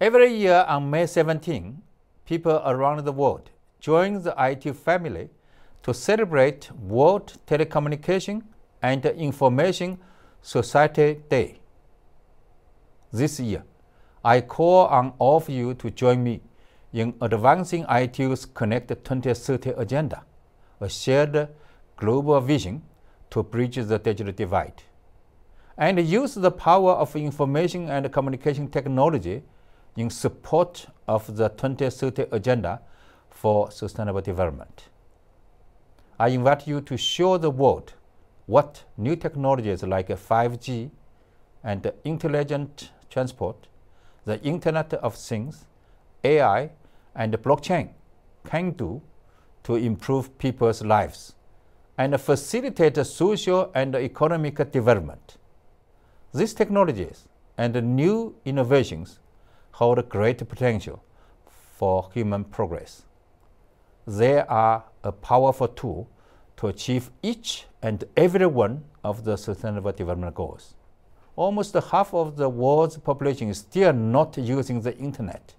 Every year on May 17, people around the world join the IT family to celebrate World Telecommunication and Information Society Day. This year, I call on all of you to join me in advancing ITU's Connect 2030 agenda, a shared global vision to bridge the digital divide, and use the power of information and communication technology in support of the 2030 Agenda for Sustainable Development. I invite you to show the world what new technologies like 5G and intelligent transport, the Internet of Things, AI, and blockchain can do to improve people's lives and facilitate social and economic development. These technologies and new innovations hold great potential for human progress. They are a powerful tool to achieve each and every one of the Sustainable Development Goals. Almost half of the world's population is still not using the internet,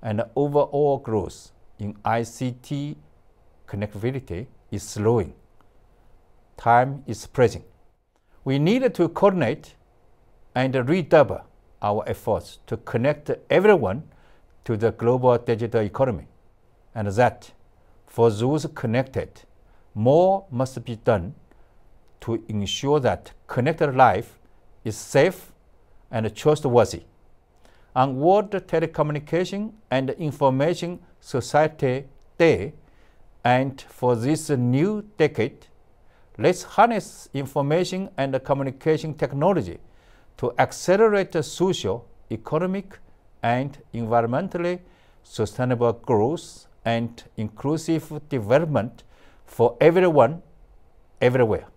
and overall growth in ICT connectivity is slowing. Time is pressing. We need to coordinate and redouble our efforts to connect everyone to the global digital economy, and that for those connected, more must be done to ensure that connected life is safe and trustworthy. On World Telecommunication and Information Society Day, and for this new decade, let's harness information and communication technology to accelerate the social, economic, and environmentally sustainable growth and inclusive development for everyone, everywhere.